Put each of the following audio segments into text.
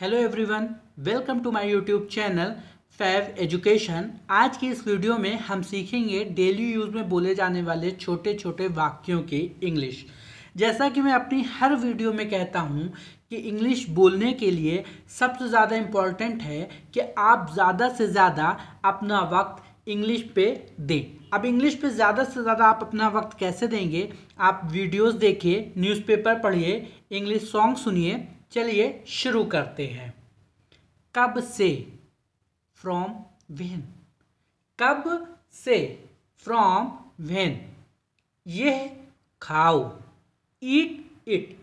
hello everyone welcome to my YouTube channel fav education आज की इस वीडियो में हम सीखेंगे डेली यूज़ में बोले जाने वाले छोटे छोटे वाक्यों की इंग्लिश जैसा कि मैं अपनी हर वीडियो में कहता हूँ कि इंग्लिश बोलने के लिए सबसे ज़्यादा इम्पॉर्टेंट है कि आप ज़्यादा से ज़्यादा अपना वक्त इंग्लिश पे दें अब इंग्लिश पे ज़्यादा से ज़्यादा आप अपना वक्त कैसे देंगे आप वीडियोस देखिए न्यूज़पेपर पढ़िए इंग्लिश सॉन्ग सुनिए चलिए शुरू करते हैं कब से फ्रॉम वेन कब से फ्रॉम वेन यह खाओ ईट इट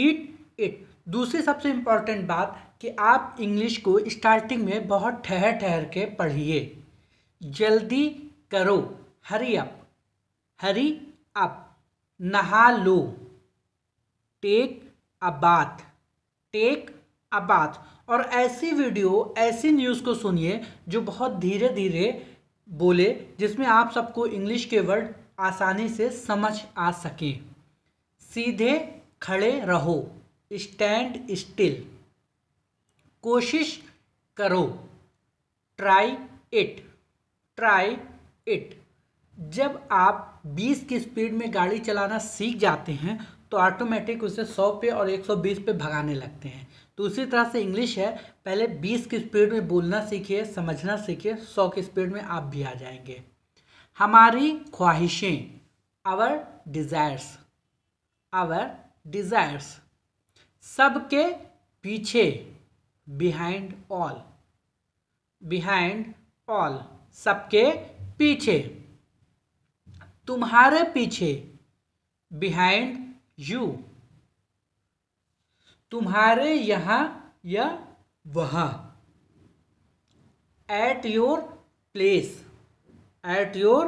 ईट इट दूसरी सबसे इम्पॉर्टेंट बात कि आप इंग्लिश को स्टार्टिंग में बहुत ठहर ठहर के पढ़िए जल्दी करो हरी अप हरी अप नहा लो take a bath take a bath और ऐसी वीडियो ऐसी न्यूज़ को सुनिए जो बहुत धीरे धीरे बोले जिसमें आप सबको इंग्लिश के वर्ड आसानी से समझ आ सके सीधे खड़े रहो स्टैंड स्टिल कोशिश करो ट्राई इट ट्राई इट जब आप 20 की स्पीड में गाड़ी चलाना सीख जाते हैं तो ऑटोमेटिक उसे सौ पे और एक सौ बीस पे भगाने लगते हैं तो उसी तरह से इंग्लिश है पहले बीस की स्पीड में बोलना सीखिए समझना सीखिए सौ की स्पीड में आप भी आ जाएंगे हमारी ख्वाहिशें आवर डिज़ायर्स आवर डिज़ायर्स सबके पीछे बिहाइंड ऑल बिहाइंड ऑल सबके पीछे तुम्हारे पीछे बिहाइंड यू तुम्हारे यहाँ या वहाँ at your place at your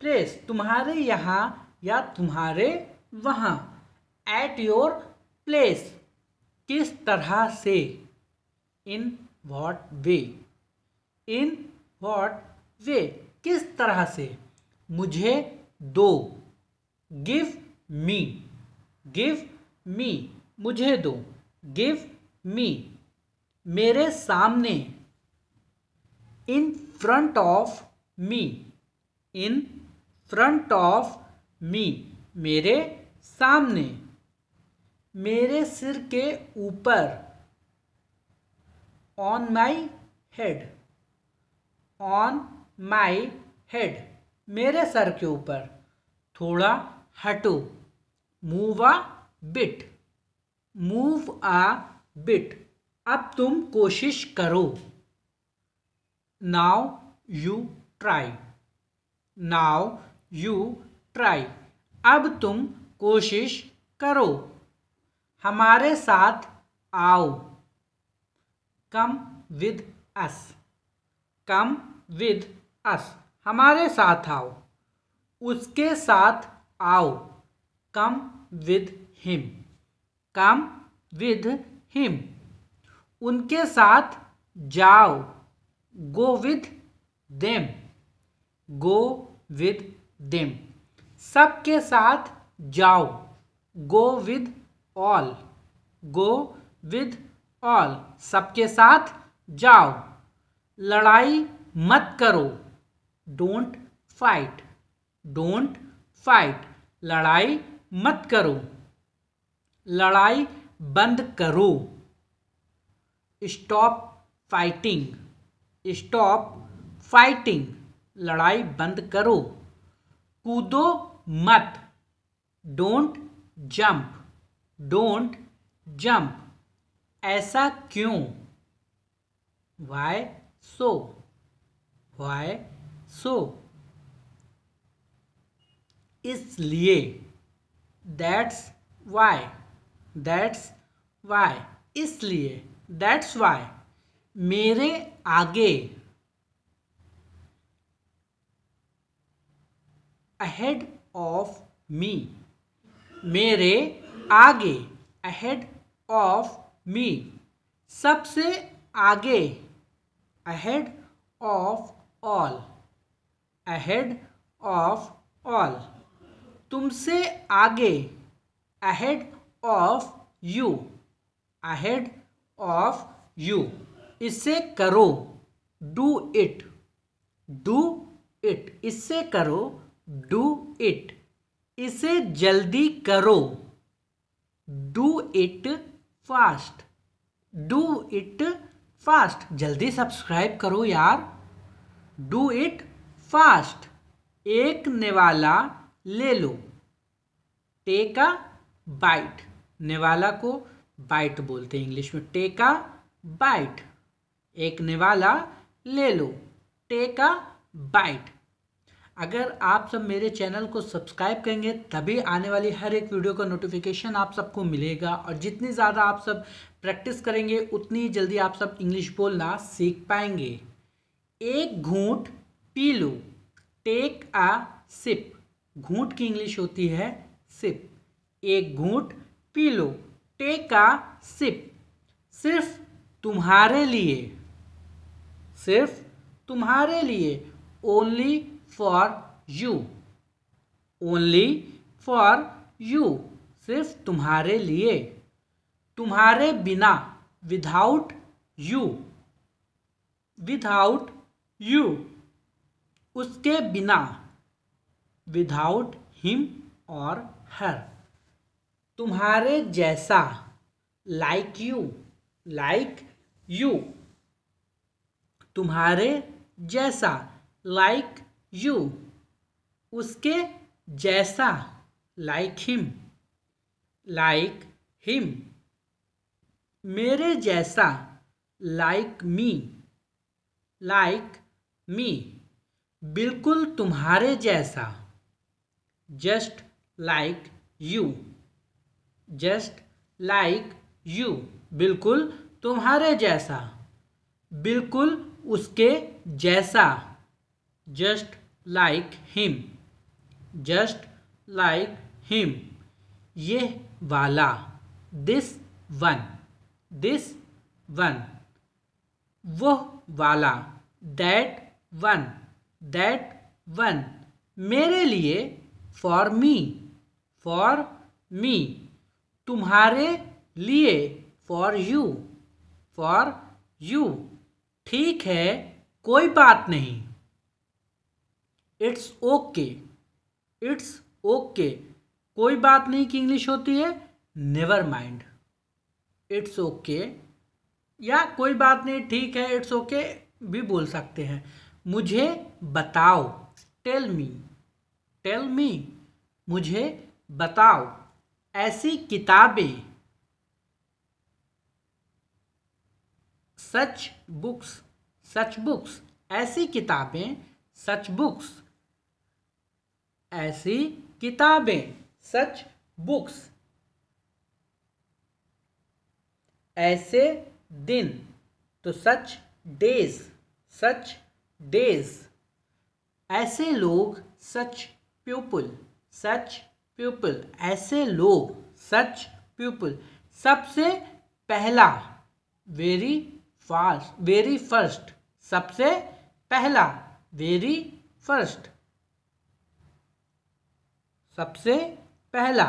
place तुम्हारे यहाँ या तुम्हारे वहाँ एट योर प्लेस किस तरह से in what way in what वे किस तरह से मुझे दो गिव मी गिव मी मुझे दो गिव मी मेरे सामने in front of me in front of me मेरे सामने मेरे सिर के ऊपर on my head on my head मेरे सर के ऊपर थोड़ा हटो move a bit move a bit अब तुम कोशिश करो now you try now you try अब तुम कोशिश करो हमारे साथ आओ come with us come with us हमारे साथ आओ उसके साथ आओ come with him come with him उनके साथ जाओ go with them go with them सबके साथ जाओ go with all go with all सबके साथ जाओ लड़ाई मत करो डोंट फाइट डोंट फाइट लड़ाई मत करो लड़ाई बंद करो स्टॉप फाइटिंग स्टॉप फाइटिंग लड़ाई बंद करो कूदो मत डोंट जंप डोंट जंप ऐसा क्यों वाई सो वाई सो इसलिए दैट्स वाई दैट्स वाई इसलिए दैट्स वाई मेरे आगे अहेड ऑफ मी मेरे आगे अहेड ऑफ मी सबसे आगे ahead of all ahead of all तुमसे आगे ahead of you ahead of you इसे करो डू इट डू इट इसे करो डू इट इसे जल्दी करो do it fast do it fast जल्दी सब्सक्राइब करो यार डू इट फास्ट एक नेवाला ले लो टेक अ बाइट नेवाला को बाइट बोलते हैं इंग्लिश में टेक अ बाइट एक नेवाला ले लो टेक अ बाइट अगर आप सब मेरे चैनल को सब्सक्राइब करेंगे तभी आने वाली हर एक वीडियो का नोटिफिकेशन आप सबको मिलेगा और जितनी ज़्यादा आप सब प्रैक्टिस करेंगे उतनी जल्दी आप सब इंग्लिश बोलना सीख पाएंगे एक घूंट पी लो टेक अ सिप घूट की इंग्लिश होती है सिप एक घूट पी लो टेक आ सिप सिर्फ तुम्हारे लिए सिर्फ तुम्हारे लिए only for you only for you सिर्फ तुम्हारे लिए तुम्हारे बिना विदाउट यू विदाउट यू उसके बिना विदाउट हिम और हर तुम्हारे जैसा लाइक यू लाइक यू तुम्हारे जैसा लाइक यू उसके जैसा लाइक हिम लाइक हिम मेरे जैसा लाइक मी लाइक मी बिल्कुल तुम्हारे जैसा just like you just like you बिल्कुल तुम्हारे जैसा बिल्कुल उसके जैसा just like him just like him ये वाला दिस वन दिस वन वो वाला दैट वन दैट वन मेरे लिए फॉर मी फॉर मी तुम्हारे लिए फॉर यू फॉर यू ठीक है कोई बात नहीं इट्स ओके इट्स ओके कोई बात नहीं की इंग्लिश होती है नेवर माइंड इट्स ओके या कोई बात नहीं ठीक है इट्स ओके okay भी बोल सकते हैं मुझे बताओ टेल मी टेल मी मुझे बताओ ऐसी किताबें सच बुक्स सच बुक्स ऐसी किताबें सच बुक्स ऐसी किताबें सच बुक्स ऐसे दिन तो सच डेज सच डेज ऐसे लोग सच प्यूपल सच पीपल ऐसे लोग सच पीपल सबसे पहला वेरी फास्ट वेरी फर्स्ट सबसे पहला वेरी फर्स्ट सबसे पहला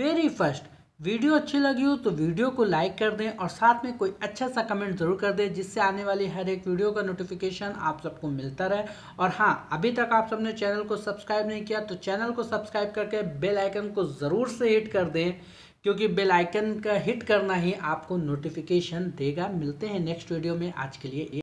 वेरी फर्स्ट वीडियो अच्छी लगी हो तो वीडियो को लाइक कर दें और साथ में कोई अच्छा सा कमेंट ज़रूर कर दें जिससे आने वाली हर एक वीडियो का नोटिफिकेशन आप सबको मिलता रहे और हाँ अभी तक आप सबने चैनल को सब्सक्राइब नहीं किया तो चैनल को सब्सक्राइब करके बेल आइकन को ज़रूर से हिट कर दें क्योंकि बेल आइकन का हिट करना ही आपको नोटिफिकेशन देगा मिलते हैं नेक्स्ट वीडियो में आज के लिए